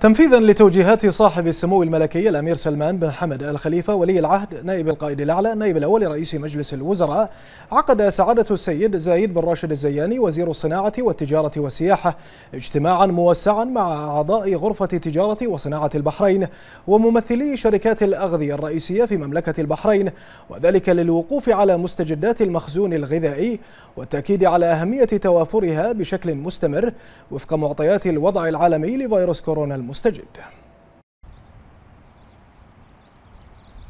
تنفيذا لتوجيهات صاحب السمو الملكي الامير سلمان بن حمد الخليفه ولي العهد نائب القائد الاعلى النائب الاول رئيس مجلس الوزراء عقد سعاده السيد زايد بن راشد الزياني وزير الصناعه والتجاره والسياحه اجتماعا موسعا مع اعضاء غرفه تجاره وصناعه البحرين وممثلي شركات الاغذيه الرئيسيه في مملكه البحرين وذلك للوقوف على مستجدات المخزون الغذائي والتاكيد على اهميه توافرها بشكل مستمر وفق معطيات الوضع العالمي لفيروس كورونا الم... المستجد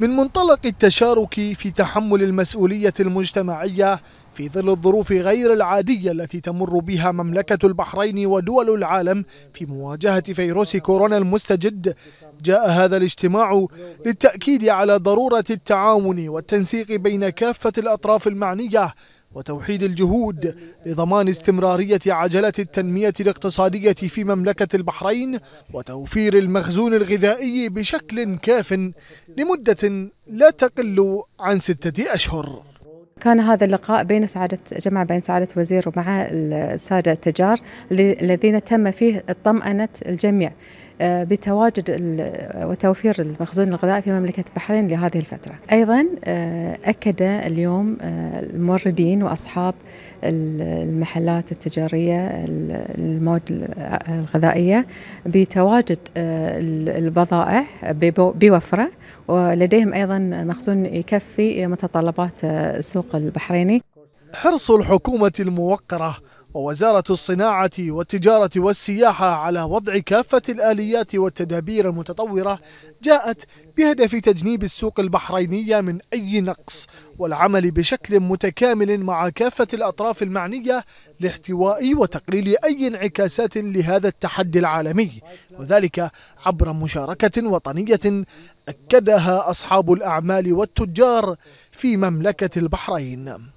من منطلق التشارك في تحمل المسؤولية المجتمعية في ظل الظروف غير العادية التي تمر بها مملكة البحرين ودول العالم في مواجهة فيروس كورونا المستجد جاء هذا الاجتماع للتأكيد على ضرورة التعاون والتنسيق بين كافة الأطراف المعنية وتوحيد الجهود لضمان استمرارية عجلة التنمية الاقتصادية في مملكة البحرين وتوفير المخزون الغذائي بشكل كاف لمدة لا تقل عن ستة أشهر كان هذا اللقاء بين سعادة جمع بين سعادة وزير ومع السادة التجار الذين تم فيه طمأنة الجميع آه، بتواجد وتوفير المخزون الغذائي في مملكة البحرين لهذه الفترة أيضا آه، أكد اليوم آه، الموردين وأصحاب المحلات التجارية المواد الغذائية بتواجد البضائع بوفرة ولديهم أيضا مخزون يكفي متطلبات السوق البحريني حرص الحكومة الموقرة ووزارة الصناعة والتجارة والسياحة على وضع كافة الآليات والتدابير المتطورة جاءت بهدف تجنيب السوق البحرينية من أي نقص والعمل بشكل متكامل مع كافة الأطراف المعنية لاحتواء وتقليل أي انعكاسات لهذا التحدي العالمي وذلك عبر مشاركة وطنية أكدها أصحاب الأعمال والتجار في مملكة البحرين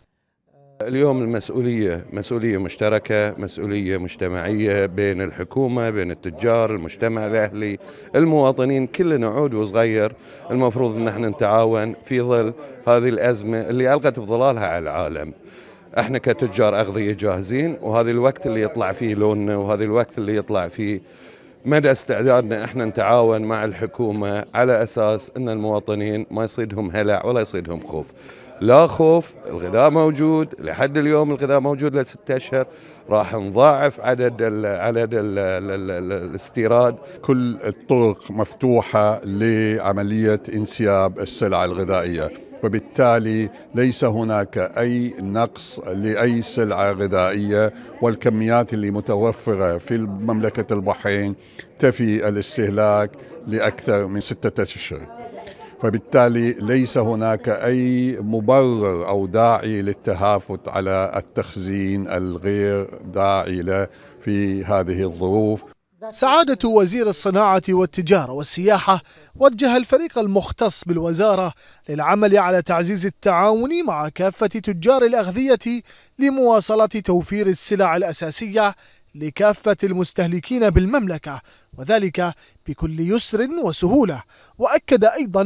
اليوم المسؤولية مسؤولية مشتركة مسؤولية مجتمعية بين الحكومة بين التجار المجتمع الأهلي المواطنين كلنا عود وصغير المفروض أن احنا نتعاون في ظل هذه الأزمة اللي ألقت بظلالها على العالم احنا كتجار أغذية جاهزين وهذا الوقت اللي يطلع فيه لوننا وهذا الوقت اللي يطلع فيه مدى استعدادنا احنا نتعاون مع الحكومه على اساس ان المواطنين ما يصيدهم هلع ولا يصيدهم خوف. لا خوف الغذاء موجود لحد اليوم الغذاء موجود لستة اشهر راح نضاعف عدد الـ عدد ال ال ال الاستيراد كل الطرق مفتوحه لعمليه انسياب السلع الغذائيه وبالتالي ليس هناك اي نقص لاي سلعه غذائيه والكميات اللي متوفره في مملكه البحرين تفي الاستهلاك لاكثر من سته اشهر فبالتالي ليس هناك أي مبرر أو داعي للتهافت على التخزين الغير داعي له في هذه الظروف سعادة وزير الصناعة والتجارة والسياحة وجه الفريق المختص بالوزارة للعمل على تعزيز التعاون مع كافة تجار الأغذية لمواصلة توفير السلع الأساسية لكافة المستهلكين بالمملكة وذلك بكل يسر وسهولة وأكد أيضا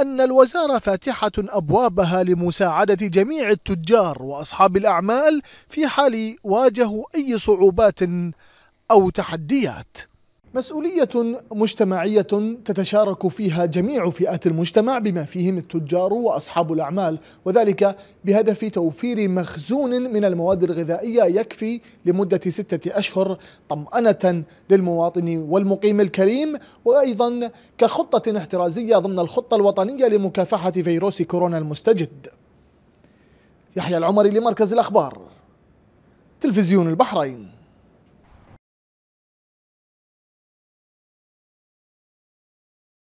أن الوزارة فاتحة أبوابها لمساعدة جميع التجار وأصحاب الأعمال في حال واجهوا أي صعوبات أو تحديات مسؤولية مجتمعية تتشارك فيها جميع فئات المجتمع بما فيهم التجار وأصحاب الأعمال وذلك بهدف توفير مخزون من المواد الغذائية يكفي لمدة ستة أشهر طمأنة للمواطن والمقيم الكريم وأيضا كخطة احترازية ضمن الخطة الوطنية لمكافحة فيروس كورونا المستجد يحيى العمري لمركز الأخبار تلفزيون البحرين